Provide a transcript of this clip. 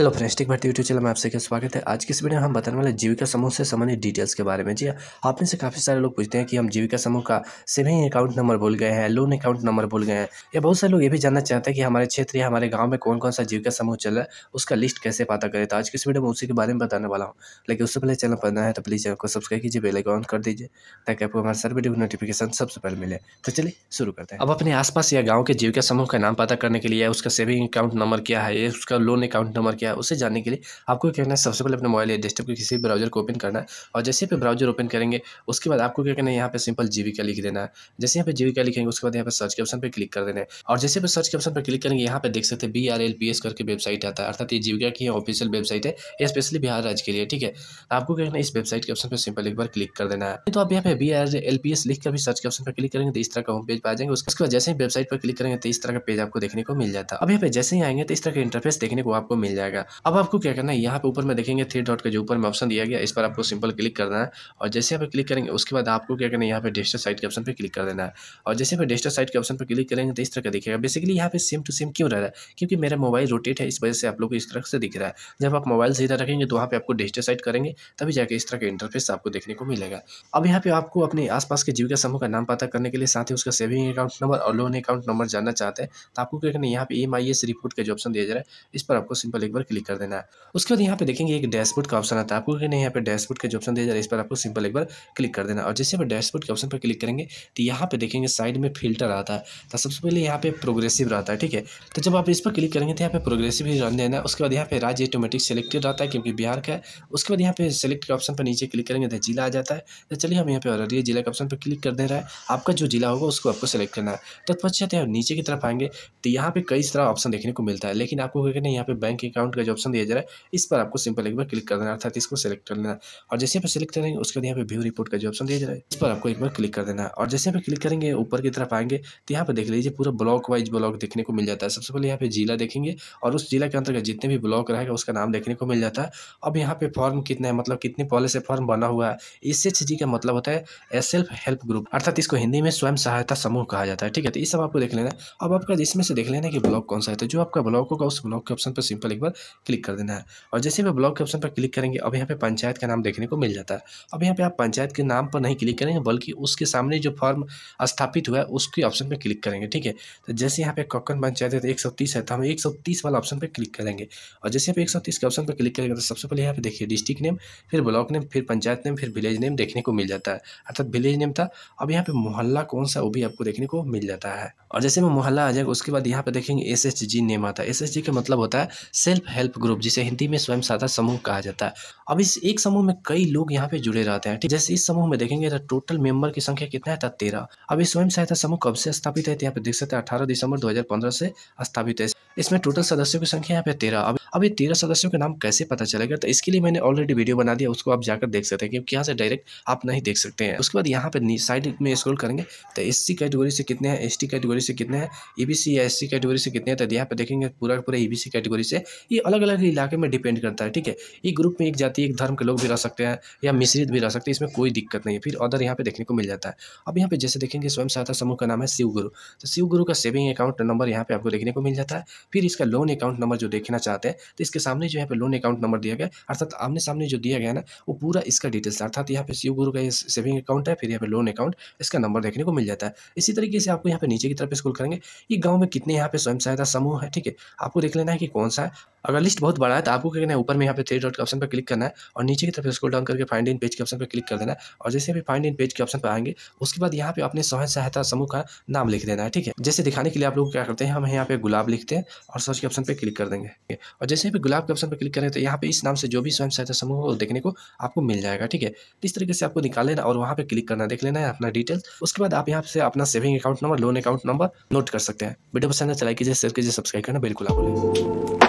hello friends भारतीय Bharti YouTube channel में आप सभी का स्वागत है आज की इस वीडियो में हम बताने वाले जीविका समूह से संबंधित डिटेल्स के बारे में जी हाँ, आप में से काफ़ी सारे लोग पूछते हैं कि हम जीविका समूह का सेविंग अकाउंट नंबर भूल गए हैं लोन अकाउंट नंबर भूल गए हैं या बहुत सारे लोग ये भी जानना चाहते हैं कि हमारे क्षेत्र या हमारे गाँव में कौन कौन सा जीविका समूह चल रहा है उसका लिस्ट कैसे पता करें तो आज की इस वीडियो में उसी के बारे में बताने वाला हूँ लेकिन उससे पहले चैनल पर है तो प्लीज़ चैनल को सब्सक्राइब कीजिए बेलाइक ऑन कर दीजिए ताकि आपको हमारे सारे वीडियो नोटिफिकेशन सबसे पहले मिले तो चलिए शुरू करते हैं अब अपने आसपास या गाँव के जीविका समूह का नाम पता करने के लिए उसका सेविंग अकाउंट नंबर क्या है उसका लोन अकाउंट नंबर क्या क्या है उसे जानने के लिए आपको क्या करना है सबसे पहले अपने मोबाइल या डेस्कटॉप के किसी ब्राउजर को ओपन करना है और जैसे पे ब्राउजर ओपन करेंगे उसके बाद आपको क्या करना है यहाँ पे सिंपल का लिख देना है जैसे यहाँ पे का लिखेंगे उसके बाद यहाँ पर सर्च के ऑप्शन पर क्लिक कर देना है और जैसे पे सर्च के ऑप्शन पर क्लिक करेंगे यहाँ पे देख सकते हैं B R L P S करके वेबसाइट आता है अर्थात ये जीविका की ऑफिशियल वेबसाइट है स्पेशली बिहार राज्य के लिए ठीक है तो आपको क्या करना है इस वेबसाइट के ऑप्शन पर सिंपल एक बार क्लिक कर देना है तो आप यहाँ पे B R L P S लिख कर भी सर्च के ऑप्शन पर क्लिक करेंगे तो इस तरह का होम पेज पर आ जाएंगे उसके बाद जैसे ही वेबसाइट पर क्लिक करेंगे तो इस तरह का पेज आपको देखने को मिल जाता है अब यहाँ पे जैसे ही आएंगे तो इस तरह का इंटरफेस देखने को आपको मिल जाएगा जाएगा अब आपको क्या करना है यहाँ पे ऊपर में देखेंगे थ्री डॉट का जो ऊपर में ऑप्शन दिया गया इस पर आपको सिंपल क्लिक करना है और जैसे आप क्लिक करेंगे उसके बाद आपको क्या करना है यहाँ पे डिजिटल साइट के ऑप्शन पर क्लिक कर देना है और जैसे मैं डिजिटल साइट के ऑप्शन पर क्लिक करेंगे तो इस तरह का दिखेगा बेसिकली यहाँ पे सेम टू सेम क्यों रह रहा है क्योंकि मेरा मोबाइल रोटेट है इस वजह से आप लोग को इस तरह से दिख रहा है जब आप मोबाइल सीधा रखेंगे तो वहाँ पर आपको डिजिटल साइट करेंगे तभी जाकर इस तरह का इंटरफेस आपको देखने को मिलेगा अब यहाँ पे आपको अपने आसपास के जीविका समूह का नाम पता करने के लिए साथ ही उसका सेविंग अकाउंट नंबर और लोन अकाउंट नंबर जानना चाहते हैं तो आपको क्या करना है यहाँ पे E M I S report का जो ऑप्शन दिया जा रहा है इस पर आपको सिंपल एक बार क्लिक कर देना है उसके बाद यहाँ पे देखेंगे एक डैशबोर्ड का ऑप्शन आता है आपको नहीं यहाँ पे डैशबोर्ड का जो ऑप्शन दिया जा रहा है इस पर आपको सिंपल एक बार क्लिक कर देना और जैसे आप डैशबोर्ड के ऑप्शन पर क्लिक करेंगे तो यहाँ पे देखेंगे साइड में फिल्टर आता है तो सबसे पहले यहाँ पे प्रोग्रेसिव रहता है ठीक है तो जब आप इस पर क्लिक करेंगे तो यहाँ पे प्रोग्रेसिव ही रहने देना उसके बाद यहाँ पे राज्य ऑटोमेटिक सेलेक्टेड रहता है क्योंकि बिहार का है उसके बाद यहाँ पे सेलेक्ट के ऑप्शन पर नीचे क्लिक करेंगे तो जिला आ जाता है तो चलिए हम यहाँ पे अररिया जिला के ऑप्शन पर क्लिक कर दे रहा है आपका जो जिला होगा उसको आपको सेलेक्ट करना है तत्पश्चात यहाँ नीचे की तरफ आएंगे तो यहाँ पे कई सारा ऑप्शन देखने को मिलता है लेकिन आपको क्या कहना है यहाँ पे बैंक अकाउंट का जो ऑप्शन दिया जा रहा है इस पर आपको सिंपल एक बार क्लिक कर देना अर्थात इसको सेलेक्ट कर लेना और जैसे यहाँ पर सिलेक्ट करेंगे उसके बाद यहाँ पे व्यू रिपोर्ट का जो ऑप्शन दिया जा रहा है इस पर आपको एक बार क्लिक कर देना और जैसे यहाँ पे क्लिक करेंगे ऊपर की तरफ आएंगे तो यहाँ पर देख लीजिए पूरा ब्लॉक वाइज ब्लॉक देखने को मिल जाता है सबसे पहले यहाँ पे जिला देखेंगे और उस जिला के अंतर्गत जितने भी ब्लॉक रहेगा उसका नाम देखने को मिल जाता है अब यहाँ पे फॉर्म कितना है मतलब कितने पहले से फॉर्म बना हुआ है एस एच का मतलब होता है सेल्फ हेल्प ग्रुप अर्थात इसको हिंदी में स्वयं सहायता समूह कहा जाता है ठीक है तो ये सब आपको देख लेना अब आपका इसमें से देख लेना कि ब्लॉक कौन सा है तो जो आपका ब्लॉक होगा उस ब्लॉक के ऑप्शन पर सिंपल एक बार क्लिक कर देना है और जैसे भी ब्लॉक के ऑप्शन पर क्लिक करेंगे अब यहाँ पे पंचायत का नाम देखने को मिल जाता है अब यहाँ पे आप पंचायत के नाम पर नहीं क्लिक करेंगे बल्कि उसके सामने जो फॉर्म स्थापित हुआ है उसके ऑप्शन पर क्लिक करेंगे ठीक है तो जैसे यहाँ पे कक्कन पंचायत है तो एक है तो हम एक वाला ऑप्शन पर क्लिक करेंगे और जैसे आप एक के ऑप्शन पर क्लिक करेंगे तो सबसे पहले यहाँ पे देखिए डिस्ट्रिक्ट नेम फिर ब्लॉक नेम फिर पंचायत नेम फिर विलेज नेम देखने को मिल जाता है अर्थात विलेज नेम था अब यहाँ पे मोहल्ला कौन सा वो भी आपको देखने को मिल जाता है और जैसे मैं मोहल्ला आ जाएगा उसके बाद यहाँ पे देखेंगे एस नेम आता है एस का मतलब होता है सेल्फ हेल्प ग्रुप जिसे हिंदी में स्वयं सहायता समूह कहा जाता है अब इस एक समूह में कई लोग यहाँ पे जुड़े रहते हैं जैसे इस समूह में देखेंगे तो टोटल मेंबर की संख्या कितना है था तेरह अब इस स्वयं सहायता समूह कब से स्थापित है तो यहाँ पे देख सकते हैं अठारह दिसंबर दो से स्थापित है इसमें टोटल सदस्यों की संख्या यहाँ पे तेरह अब अब ये तेरह सदस्यों के नाम कैसे पता चलेगा तो इसके लिए मैंने ऑलरेडी वीडियो बना दिया उसको आप जाकर देख सकते हैं क्योंकि यहाँ से डायरेक्ट आप नहीं देख सकते हैं उसके बाद यहाँ पे साइड में स्क्रॉल करेंगे तो एस सी कैटेगोरी से कितने हैं एस टी से कितने हैं ई बी सी या एस सी कैटेगोरी से कितने हैं तो यहाँ पे देखेंगे पूरा पूरा ई बी सी कैटेगोरी से ये अलग अलग इलाके में डिपेंड करता है ठीक है एक ग्रुप में एक जाति एक धर्म के लोग भी रह सकते हैं या मिश्रित भी रह सकते हैं इसमें कोई दिक्कत नहीं है फिर अदर यहाँ पे देखने को मिल जाता है अब यहाँ पे जैसे देखेंगे स्वयं सहायता समूह का नाम है शिव गुरु तो शिव गुरु का सेविंग अकाउंट नंबर यहाँ पे आपको देखने को मिल जाता है फिर इसका लोन अकाउंट नंबर जो देखना चाहते हैं तो इसके सामने जो यहाँ पे लोन अकाउंट नंबर दिया गया अर्थात आमने सामने जो दिया गया ना वो पूरा इसका डिटेल्स अर्थात यहाँ पे शिव गुरु का सेविंग अकाउंट है फिर यहाँ पे लोन अकाउंट इसका नंबर देखने को मिल जाता है इसी तरीके से आपको यहाँ पे नीचे की तरफ स्कूल करेंगे ये गाँव में कितने यहाँ पे स्वयं सहायता समूह है ठीक है आपको देख लेना है कि कौन सा है अगर लिस्ट बहुत बड़ा है तो आपको क्या करना है ऊपर में यहाँ पे थ्री डॉट के ऑप्शन पर क्लिक करना है और नीचे की तरफ स्क्रॉल डाउन करके फाइंड इन पेज के ऑप्शन पर क्लिक कर देना है और जैसे भी फाइंड इन पेज के ऑप्शन पर आएंगे उसके बाद यहाँ पे अपने स्वयं सहायता समूह का नाम लिख देना है ठीक है जैसे दिखाने के लिए आप लोग क्या करते हैं हम यहाँ पे गुलाब लिखते हैं और सर्च के ऑप्शन पर क्लिक कर देंगे और जैसे भी गुलाब के ऑप्शन पर क्लिक करेंगे तो यहाँ पे इस नाम से जो भी स्वयं सहायता समूह हो देखने को आपको मिल जाएगा ठीक है इस तरीके से आपको निकाल लेना और वहाँ पर क्लिक करना देख लेना है अपना डिटेल उसके बाद आप यहाँ से अपना saving account number loan account number note कर सकते हैं वीडियो पसंद है चलाई तो कीजिए शेयर कीजिए सब्सक्राइब करना बिल्कुल आप